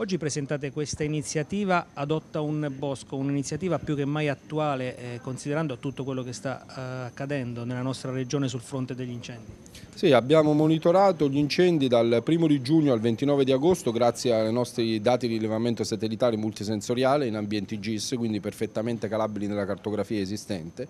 Oggi presentate questa iniziativa Adotta un Bosco, un'iniziativa più che mai attuale eh, considerando tutto quello che sta eh, accadendo nella nostra regione sul fronte degli incendi. Sì, abbiamo monitorato gli incendi dal 1 di giugno al 29 di agosto grazie ai nostri dati di rilevamento satellitare multisensoriale in ambienti GIS, quindi perfettamente calabili nella cartografia esistente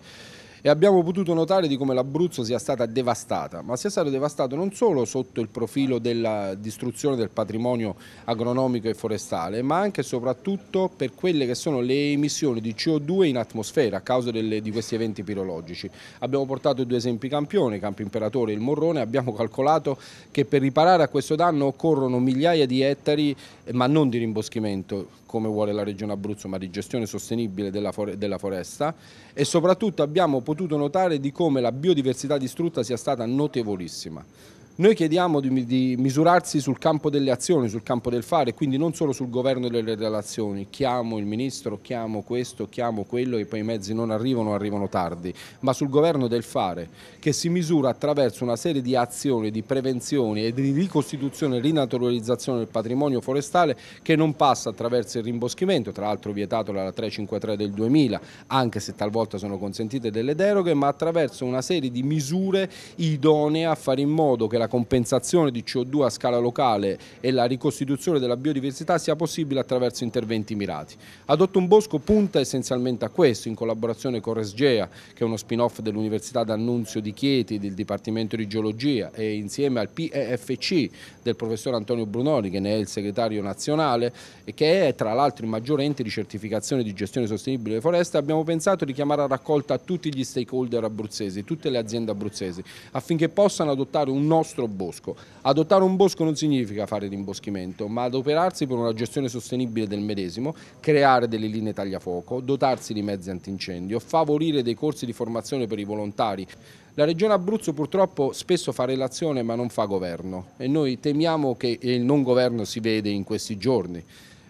e abbiamo potuto notare di come l'Abruzzo sia stata devastata, ma sia stato devastato non solo sotto il profilo della distruzione del patrimonio agronomico e forestale, ma anche e soprattutto per quelle che sono le emissioni di CO2 in atmosfera a causa delle, di questi eventi pirologici. Abbiamo portato due esempi campione, Campo Imperatore e il Morrone, abbiamo calcolato che per riparare a questo danno occorrono migliaia di ettari, ma non di rimboschimento, come vuole la Regione Abruzzo, ma di gestione sostenibile della, for della foresta e soprattutto abbiamo potuto notare di come la biodiversità distrutta sia stata notevolissima. Noi chiediamo di, di, misurarsi sul campo delle azioni, sul campo del fare, quindi non solo sul governo delle relazioni. Chiamo il ministro, chiamo questo, chiamo quello e poi i mezzi non arrivano, arrivano tardi, ma sul governo del fare, che si misura attraverso una serie di azioni, di prevenzioni e di ricostituzione e rinaturalizzazione del patrimonio forestale che non passa attraverso il rimboschimento, tra l'altro vietato dalla 353 del 2000, anche se talvolta sono consentite delle deroghe, ma attraverso una serie di misure idonee a fare in modo che la compensazione di CO2 a scala locale e la ricostituzione della biodiversità sia possibile attraverso interventi mirati. Adotto un Bosco punta essenzialmente a questo, in collaborazione con Resgea, che è uno spin-off dell'Università d'Annunzio di Chieti, del Dipartimento di Geologia e insieme al PEFC del professor Antonio Brunoni, che ne è il segretario nazionale e che è tra l'altro il maggior ente di certificazione di gestione sostenibile delle foreste, abbiamo pensato di chiamare a raccolta tutti gli stakeholder abruzzesi, tutte le aziende abruzzesi, affinché possano adottare un nostro nostro bosco. Adottare un bosco non significa fare rimboschimento, ma adoperarsi per una gestione sostenibile del medesimo, creare delle linee tagliafuoco, dotarsi di mezzi antincendio, favorire dei corsi di formazione per i volontari. La Regione Abruzzo purtroppo spesso fa relazione ma non fa governo e noi temiamo che il non governo si vede in questi giorni.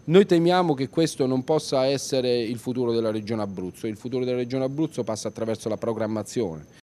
Noi temiamo che questo non possa essere il futuro della Regione Abruzzo, il futuro della Regione Abruzzo passa attraverso la programmazione.